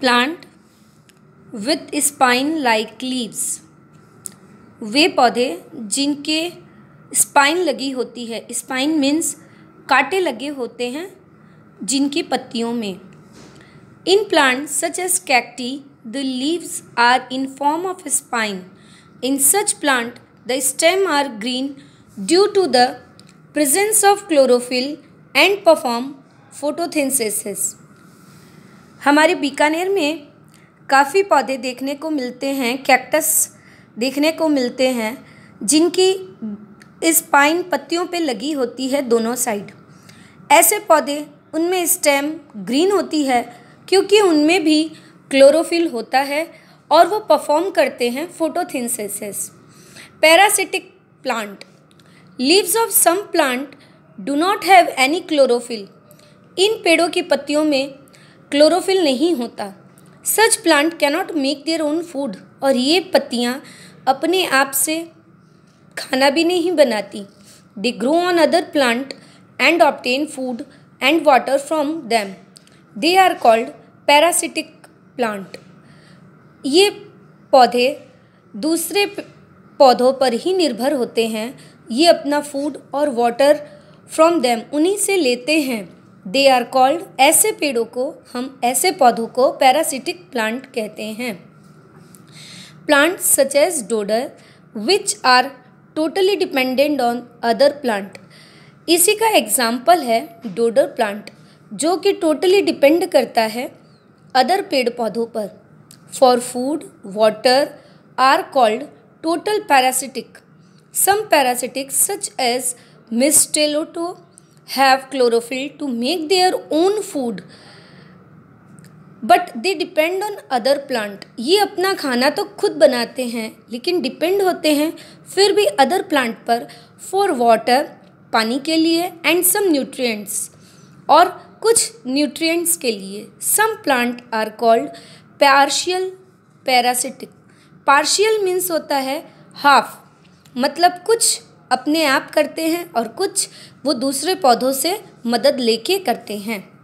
Plant with spine like leaves वे पौधे जिनके स्पाइन लगी होती है स्पाइन मीन्स कांटे लगे होते हैं जिनकी पत्तियों में in plant such as cacti the leaves are in form of spine in such plant the stem are green due to the presence of chlorophyll and perform photosynthesis. हमारे बीकानेर में काफ़ी पौधे देखने को मिलते हैं कैक्टस देखने को मिलते हैं जिनकी इस पाइन पत्तियों पे लगी होती है दोनों साइड ऐसे पौधे उनमें स्टेम ग्रीन होती है क्योंकि उनमें भी क्लोरोफिल होता है और वो परफॉर्म करते हैं photosynthesis parasitic plant leaves of some plant do not have any chlorophyll इन पेड़ों की पत्तियों में क्लोरोफिल नहीं होता such plant cannot make their own food और ये पत्तियाँ अपने आप से खाना भी नहीं बनाती they grow on other plant and obtain food and water from them they are called parasitic plant ये पौधे दूसरे पौधों पर ही निर्भर होते हैं ये अपना फूड और वाटर फ्रॉम दैम उन्हीं से लेते हैं दे आर कॉल्ड ऐसे पेड़ों को हम ऐसे पौधों को पैरासिटिक प्लांट कहते हैं plant such as dodder which are totally dependent on other plant इसी का एग्जाम्पल है डोडर प्लांट जो कि टोटली डिपेंड करता है अदर पेड़ पौधों पर for food water are called total parasitic some parasitic such as mistletoe have chlorophyll to make their own food but they depend on other plant ये अपना खाना तो खुद बनाते हैं लेकिन डिपेंड होते हैं फिर भी अदर प्लांट पर फॉर वाटर पानी के लिए एंड सम न्यूट्रिएंट्स और कुछ न्यूट्रिएंट्स के लिए some plant are called partial parasitic partial means होता है हाफ मतलब कुछ अपने आप करते हैं और कुछ वो दूसरे पौधों से मदद लेके करते हैं